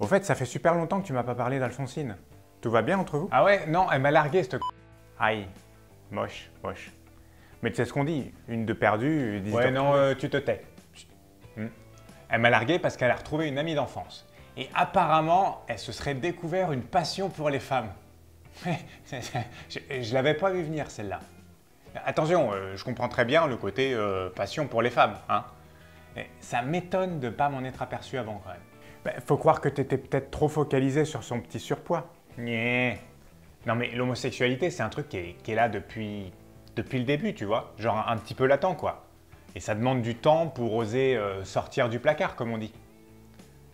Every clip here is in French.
Au fait, ça fait super longtemps que tu m'as pas parlé d'Alphonsine. Tout va bien entre vous Ah ouais Non, elle m'a largué, cette Aïe, moche, moche. Mais tu sais ce qu'on dit, une de perdue, dix Ouais, non, euh, tu te tais. Hmm. Elle m'a largué parce qu'elle a retrouvé une amie d'enfance. Et apparemment, elle se serait découvert une passion pour les femmes. je, l'avais pas vu venir celle-là. Attention, euh, je comprends très bien le côté euh, passion pour les femmes, hein. ça m'étonne de ne pas m'en être aperçu avant quand même. Ben, faut croire que t'étais peut-être trop focalisé sur son petit surpoids. Nyeh. Non mais l'homosexualité, c'est un truc qui est, là depuis, depuis le début, tu vois. Genre un, petit peu latent, quoi. Et ça demande du temps pour oser euh, sortir du placard, comme on dit.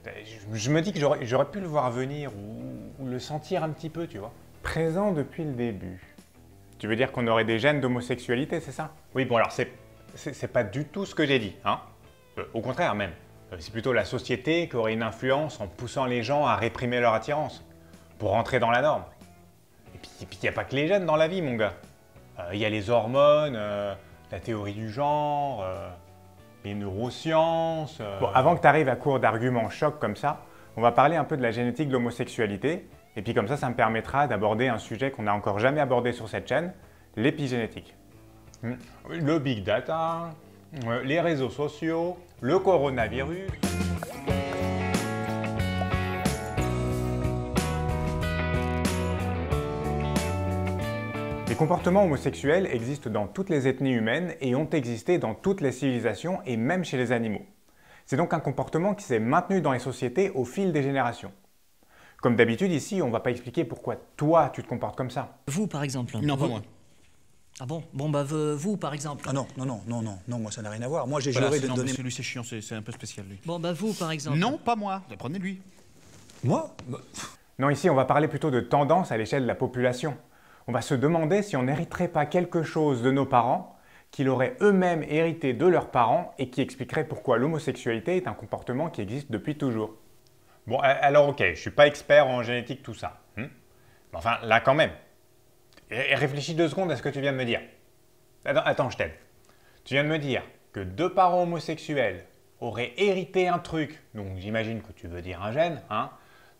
Ben, je, me dis que j'aurais pu le voir venir ou, le sentir un petit peu, tu vois. Présent depuis le début. Tu veux dire qu'on aurait des gènes d'homosexualité, c'est ça Oui, bon alors c'est pas du tout ce que j'ai dit, hein. Euh, au contraire même. Euh, c'est plutôt la société qui aurait une influence en poussant les gens à réprimer leur attirance, pour rentrer dans la norme. Et puis il n'y a pas que les gènes dans la vie, mon gars. Euh, il y a les hormones, euh, la théorie du genre, les neurosciences. Bon, avant que tu arrives à court d'arguments chocs comme ça, on va parler un peu de la génétique de l'homosexualité. Et puis comme ça, ça me permettra d'aborder un sujet qu'on n'a encore jamais abordé sur cette chaîne, l'épigénétique. Hmm. Le big data, euh, les réseaux sociaux, le coronavirus. Les comportements homosexuels existent dans toutes les ethnies humaines et ont existé dans toutes les civilisations et même chez les animaux. C'est donc un comportement qui s'est maintenu dans les sociétés au fil des générations. Comme d'habitude ici, on va pas expliquer pourquoi toi tu te comportes comme ça. Vous par exemple. Non, pas moi. Ah bon Bon, bah, vous, par exemple Ah non, non, non, non, non, moi, ça n'a rien à voir. Moi, j'ai juré de donner... c'est chiant, c'est un peu spécial, lui. Bon, bah, vous, par exemple Non, pas moi. Prenez-lui. Moi Non, ici, on va parler plutôt de tendance à l'échelle de la population. On va se demander si on n'hériterait pas quelque chose de nos parents qu'ils auraient eux-mêmes hérité de leurs parents et qui expliquerait pourquoi l'homosexualité est un comportement qui existe depuis toujours. Bon, alors ok, je suis pas expert en génétique, tout ça. Hmm. Mais enfin, là quand même, réfléchis deux secondes à ce que tu viens de me dire. Attends, attends je t'aide. Tu viens de me dire que deux parents homosexuels auraient hérité un truc, donc j'imagine que tu veux dire un gène, hein,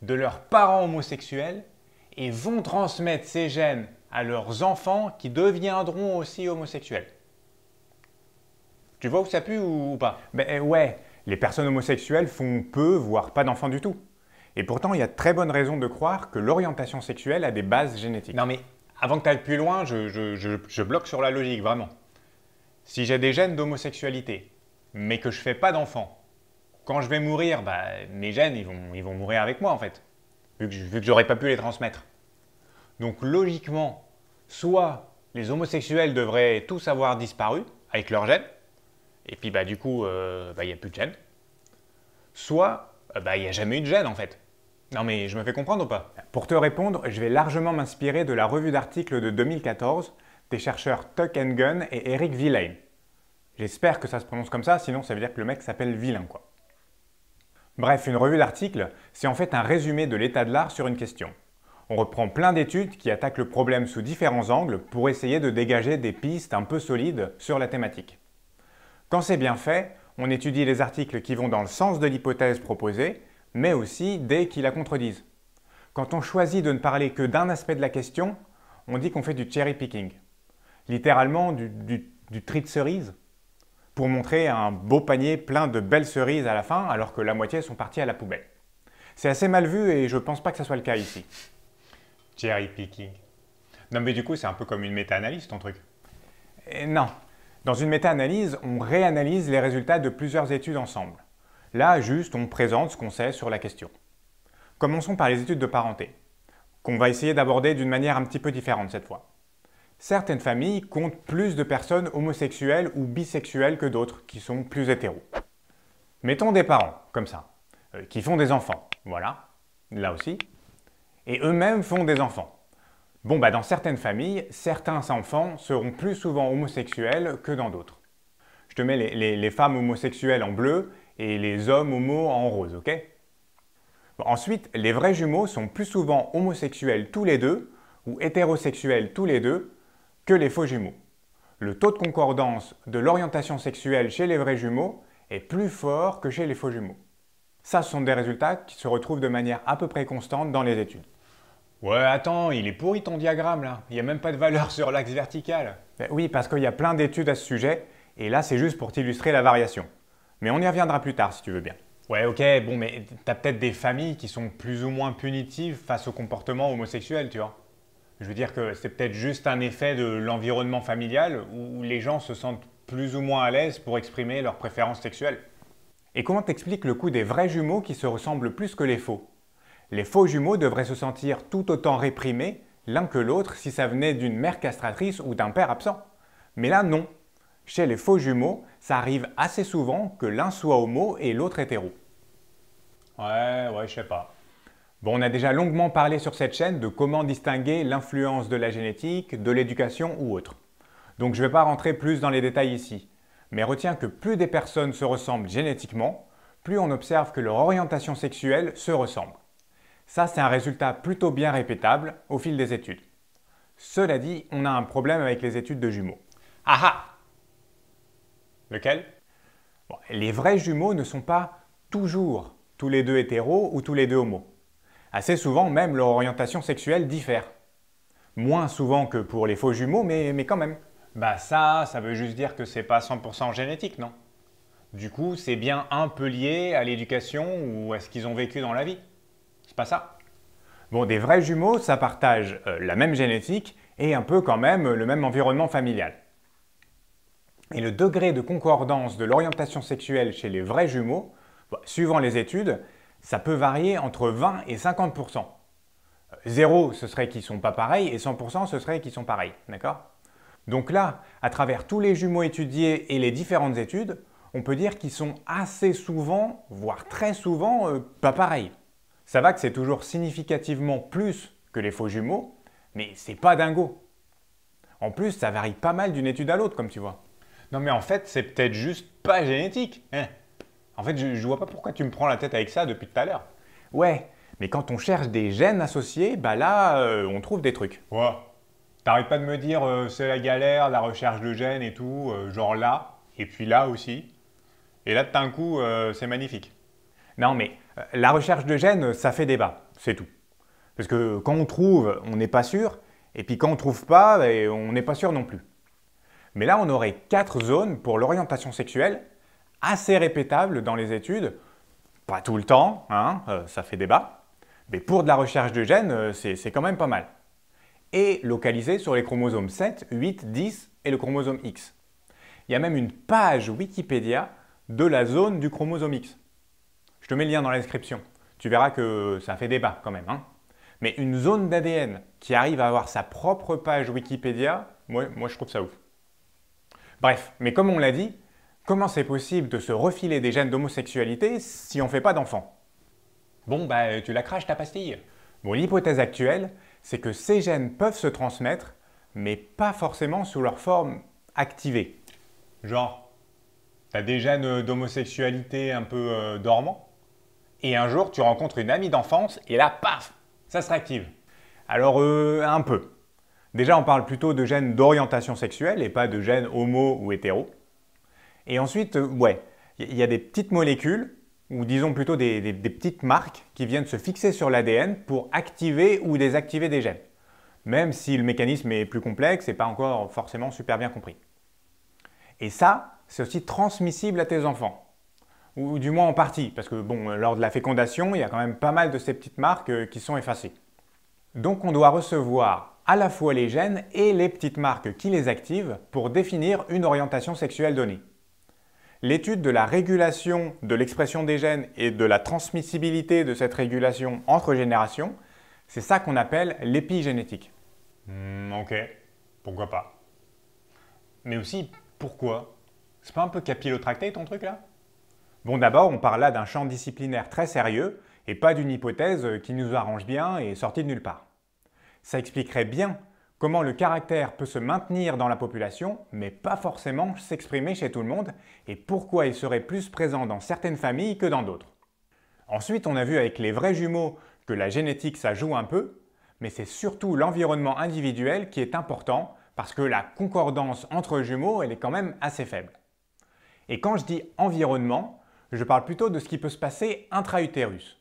de leurs parents homosexuels et vont transmettre ces gènes à leurs enfants qui deviendront aussi homosexuels. Tu vois où ça pue ou, pas Ben euh, ouais, les personnes homosexuelles font peu, voire pas d'enfants du tout. Et pourtant, il y a très bonne raison de croire que l'orientation sexuelle a des bases génétiques. Non mais avant que tu ailles plus loin, je, bloque sur la logique, vraiment. Si j'ai des gènes d'homosexualité, mais que je fais pas d'enfant, quand je vais mourir, bah, mes gènes, ils vont, ils vont mourir avec moi, en fait, vu que, j'aurais pas pu les transmettre. Donc logiquement, soit les homosexuels devraient tous avoir disparu avec leurs gènes, et puis bah, du coup, euh, bah, il n'y a plus de gènes, soit euh, bah, il n'y a jamais eu de gènes, en fait. Non mais je me fais comprendre ou pas Pour te répondre, je vais largement m'inspirer de la revue d'articles de 2014 des chercheurs Tuck et Eric Villain. J'espère que ça se prononce comme ça, sinon ça veut dire que le mec s'appelle Vilain quoi. Bref, une revue d'articles, c'est en fait un résumé de l'état de l'art sur une question. On reprend plein d'études qui attaquent le problème sous différents angles pour essayer de dégager des pistes un peu solides sur la thématique. Quand c'est bien fait, on étudie les articles qui vont dans le sens de l'hypothèse proposée mais aussi des qui la contredisent. Quand on choisit de ne parler que d'un aspect de la question, on dit qu'on fait du cherry picking, littéralement du, tri de cerises, pour montrer un beau panier plein de belles cerises à la fin, alors que la moitié sont parties à la poubelle. C'est assez mal vu et je pense pas que ça soit le cas ici. Cherry picking. Non mais du coup c'est un peu comme une méta-analyse ton truc. non. Dans une méta-analyse, on réanalyse les résultats de plusieurs études ensemble. Là, juste, on présente ce qu'on sait sur la question. Commençons par les études de parenté, qu'on va essayer d'aborder d'une manière un petit peu différente cette fois. Certaines familles comptent plus de personnes homosexuelles ou bisexuelles que d'autres, qui sont plus hétéros. Mettons des parents, comme ça, euh, qui font des enfants, voilà, là aussi, et eux-mêmes font des enfants. Bon, bah dans certaines familles, certains enfants seront plus souvent homosexuels que dans d'autres. Je te mets les femmes homosexuelles en bleu et les hommes homo en rose, ok Ensuite, les vrais jumeaux sont plus souvent homosexuels tous les deux ou hétérosexuels tous les deux que les faux jumeaux. Le taux de concordance de l'orientation sexuelle chez les vrais jumeaux est plus fort que chez les faux jumeaux. Ça, ce sont des résultats qui se retrouvent de manière à peu près constante dans les études. Ouais, attends, il est pourri ton diagramme là. Il n'y a même pas de valeur sur l'axe vertical. Ben oui, parce qu'il y a plein d'études à ce sujet, et là, c'est juste pour t'illustrer la variation. Mais on y reviendra plus tard si tu veux bien. Ouais, ok, bon, mais t'as peut-être des familles qui sont plus ou moins punitives face au comportement homosexuel, tu vois. Je veux dire que c'est peut-être juste un effet de l'environnement familial où les gens se sentent plus ou moins à l'aise pour exprimer leurs préférences sexuelles. Et comment t'expliques le coup des vrais jumeaux qui se ressemblent plus que les faux Les faux jumeaux devraient se sentir tout autant réprimés l'un que l'autre si ça venait d'une mère castratrice ou d'un père absent. Mais là, non. Chez les faux jumeaux, ça arrive assez souvent que l'un soit homo et l'autre hétéro. Ouais, ouais, je sais pas. Bon, on a déjà longuement parlé sur cette chaîne de comment distinguer l'influence de la génétique, de l'éducation ou autre. Donc je ne vais pas rentrer plus dans les détails ici. Mais retiens que plus des personnes se ressemblent génétiquement, plus on observe que leur orientation sexuelle se ressemble. Ça, c'est un résultat plutôt bien répétable au fil des études. Cela dit, on a un problème avec les études de jumeaux. Ah, ah! Lequel Les vrais jumeaux ne sont pas toujours tous les deux hétéros ou tous les deux homos. Assez souvent, même leur orientation sexuelle diffère. Moins souvent que pour les faux jumeaux, mais, quand même. Bah ça, ça veut juste dire que c'est pas 100% génétique, non Du coup, c'est bien un peu lié à l'éducation ou à ce qu'ils ont vécu dans la vie. C'est pas ça Bon, des vrais jumeaux, ça partage euh, la même génétique et un peu quand même le même environnement familial. Et le degré de concordance de l'orientation sexuelle chez les vrais jumeaux, bah, suivant les études, ça peut varier entre 20 et 50%. 0, euh, ce serait qu'ils sont pas pareils, et 100%, ce serait qu'ils sont pareils, d'accord Donc là, à travers tous les jumeaux étudiés et les différentes études, on peut dire qu'ils sont assez souvent, voire très souvent, euh, pas pareils. Ça va que c'est toujours significativement plus que les faux jumeaux, mais c'est pas dingo. En plus, ça varie pas mal d'une étude à l'autre, comme tu vois. Non, mais en fait, c'est peut-être juste pas génétique. Hein. en fait, je, vois pas pourquoi tu me prends la tête avec ça depuis tout à l'heure. Ouais, mais quand on cherche des gènes associés, bah là, euh, on trouve des trucs. Ouais. T'arrêtes pas de me dire euh, c'est la galère, la recherche de gènes et tout, euh, genre là, et puis là aussi. Et là, d'un coup, c'est magnifique. Non, mais la recherche de gènes, ça fait débat, c'est tout. Parce que quand on trouve, on n'est pas sûr, et puis quand on trouve pas, ben, on n'est pas sûr non plus. Mais là, on aurait quatre zones pour l'orientation sexuelle, assez répétables dans les études, pas tout le temps, hein, euh, ça fait débat, mais pour de la recherche de gènes, euh, c'est quand même pas mal. Et localisées sur les chromosomes 7, 8, 10 et le chromosome X. Il y a même une page Wikipédia de la zone du chromosome X. Je te mets le lien dans la description. Tu verras que ça fait débat quand même. Hein. Mais une zone d'ADN qui arrive à avoir sa propre page Wikipédia, moi, moi je trouve ça ouf. Bref, mais comme on l'a dit, comment c'est possible de se refiler des gènes d'homosexualité si on fait pas d'enfant Bon, bah euh, tu la craches ta pastille. Bon, l'hypothèse actuelle, c'est que ces gènes peuvent se transmettre, mais pas forcément sous leur forme activée. Genre, t'as des gènes euh, d'homosexualité un peu euh, dormants, et un jour tu rencontres une amie d'enfance, et là, paf, ça se réactive. Alors, un peu. Déjà, on parle plutôt de gènes d'orientation sexuelle et pas de gènes homo ou hétéro. Et ensuite, euh, ouais, il y a des petites molécules, ou disons plutôt des, des petites marques, qui viennent se fixer sur l'ADN pour activer ou désactiver des gènes, même si le mécanisme est plus complexe et pas encore forcément super bien compris. Et ça, c'est aussi transmissible à tes enfants. Ou du moins en partie, parce que bon, lors de la fécondation, il y a quand même pas mal de ces petites marques euh, qui sont effacées. Donc on doit recevoir à la fois les gènes et les petites marques qui les activent pour définir une orientation sexuelle donnée. L'étude de la régulation de l'expression des gènes et de la transmissibilité de cette régulation entre générations, c'est ça qu'on appelle l'épigénétique. Hmm, ok, pourquoi pas. Mais aussi, pourquoi C'est pas un peu capillotracté ton truc là Bon d'abord, on parle là d'un champ disciplinaire très sérieux et pas d'une hypothèse qui nous arrange bien et sortie de nulle part. Ça expliquerait bien comment le caractère peut se maintenir dans la population, mais pas forcément s'exprimer chez tout le monde, et pourquoi il serait plus présent dans certaines familles que dans d'autres. Ensuite, on a vu avec les vrais jumeaux que la génétique ça joue un peu, mais c'est surtout l'environnement individuel qui est important, parce que la concordance entre jumeaux, elle est quand même assez faible. Et quand je dis environnement, je parle plutôt de ce qui peut se passer intra-utérus.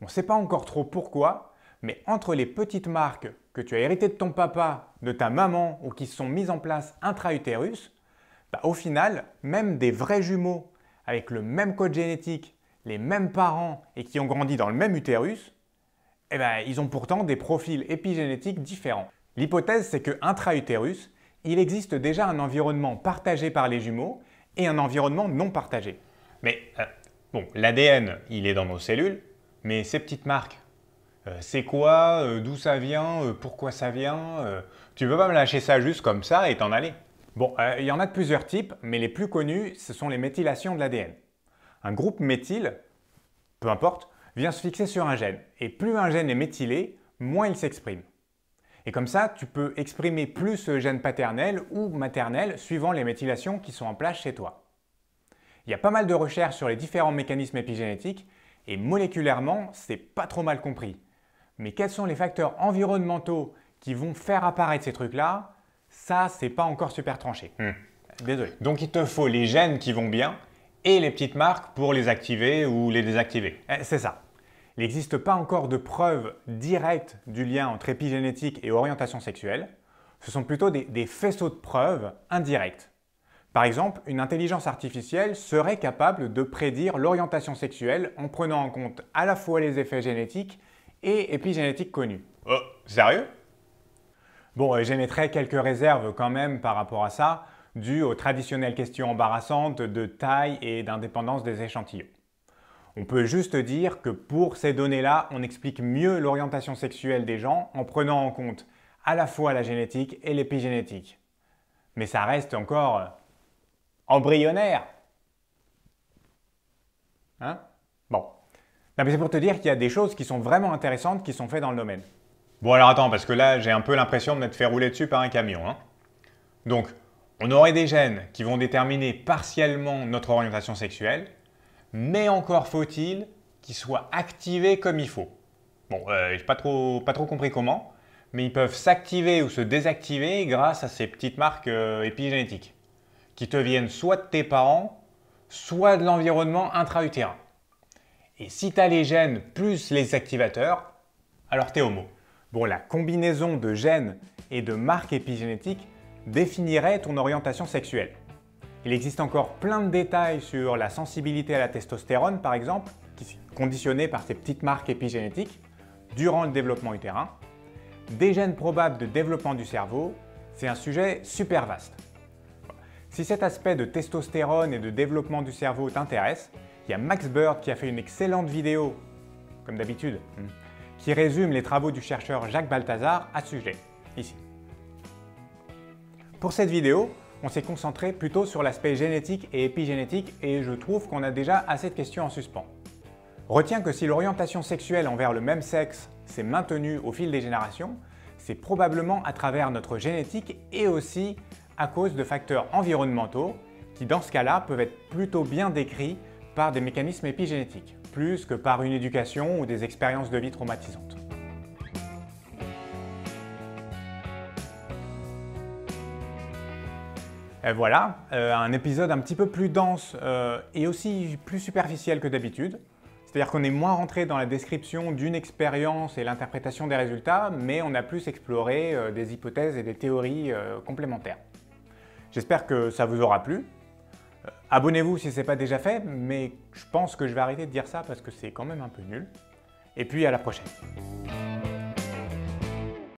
On ne sait pas encore trop pourquoi, mais entre les petites marques que tu as héritées de ton papa, de ta maman ou qui sont mises en place intra-utérus, bah, au final, même des vrais jumeaux avec le même code génétique, les mêmes parents et qui ont grandi dans le même utérus, eh ben, ils ont pourtant des profils épigénétiques différents. L'hypothèse, c'est que intra-utérus, il existe déjà un environnement partagé par les jumeaux et un environnement non partagé. Mais euh, bon, l'ADN, il est dans nos cellules, mais ces petites marques euh, c'est quoi, euh, d'où ça vient, euh, pourquoi ça vient. tu veux pas me lâcher ça juste comme ça et t'en aller. Bon, il y en a de plusieurs types, mais les plus connus, ce sont les méthylations de l'ADN. Un groupe méthyle, peu importe, vient se fixer sur un gène. Et plus un gène est méthylé, moins il s'exprime. Et comme ça, tu peux exprimer plus ce gène paternel ou maternel suivant les méthylations qui sont en place chez toi. Il y a pas mal de recherches sur les différents mécanismes épigénétiques et moléculairement, c'est pas trop mal compris. Mais quels sont les facteurs environnementaux qui vont faire apparaître ces trucs-là Ça, c'est pas encore super tranché. Hmm. Désolé. Donc il te faut les gènes qui vont bien et les petites marques pour les activer ou les désactiver. Eh, c'est ça. Il n'existe pas encore de preuves directes du lien entre épigénétique et orientation sexuelle. Ce sont plutôt des, des faisceaux de preuves indirectes. Par exemple, une intelligence artificielle serait capable de prédire l'orientation sexuelle en prenant en compte à la fois les effets génétiques et épigénétique connue. Oh, sérieux Bon, euh, j'émettrai quelques réserves quand même par rapport à ça, dues aux traditionnelles questions embarrassantes de taille et d'indépendance des échantillons. On peut juste dire que pour ces données-là, on explique mieux l'orientation sexuelle des gens en prenant en compte à la fois la génétique et l'épigénétique. Mais ça reste encore embryonnaire. Hein Bon mais c'est pour te dire qu'il y a des choses qui sont vraiment intéressantes qui sont faites dans le domaine. Bon, alors attends, parce que là, j'ai un peu l'impression de m'être fait rouler dessus par un camion. Hein. Donc, on aurait des gènes qui vont déterminer partiellement notre orientation sexuelle, mais encore faut-il qu'ils soient activés comme il faut. Bon, euh, je n'ai pas trop, compris comment, mais ils peuvent s'activer ou se désactiver grâce à ces petites marques euh, épigénétiques, qui te viennent soit de tes parents, soit de l'environnement intra-utérin. Et si tu as les gènes plus les activateurs, alors t'es homo. Bon, la combinaison de gènes et de marques épigénétiques définirait ton orientation sexuelle. Il existe encore plein de détails sur la sensibilité à la testostérone, par exemple, qui conditionnée par ces petites marques épigénétiques durant le développement utérin. Des gènes probables de développement du cerveau, c'est un sujet super vaste. Si cet aspect de testostérone et de développement du cerveau t'intéresse, il y a Max Bird qui a fait une excellente vidéo, comme d'habitude, hmm, qui résume les travaux du chercheur Jacques Balthazar à ce sujet, ici. Pour cette vidéo, on s'est concentré plutôt sur l'aspect génétique et épigénétique et je trouve qu'on a déjà assez de questions en suspens. Retiens que si l'orientation sexuelle envers le même sexe s'est maintenue au fil des générations, c'est probablement à travers notre génétique et aussi à cause de facteurs environnementaux qui dans ce cas-là peuvent être plutôt bien décrits par des mécanismes épigénétiques, plus que par une éducation ou des expériences de vie traumatisantes. Et voilà, euh, un épisode un petit peu plus dense euh, et aussi plus superficiel que d'habitude. C'est-à-dire qu'on est moins rentré dans la description d'une expérience et l'interprétation des résultats, mais on a plus exploré euh, des hypothèses et des théories complémentaires. J'espère que ça vous aura plu, Abonnez-vous si ce n'est pas déjà fait, mais je pense que je vais arrêter de dire ça parce que c'est quand même un peu nul. Et puis à la prochaine.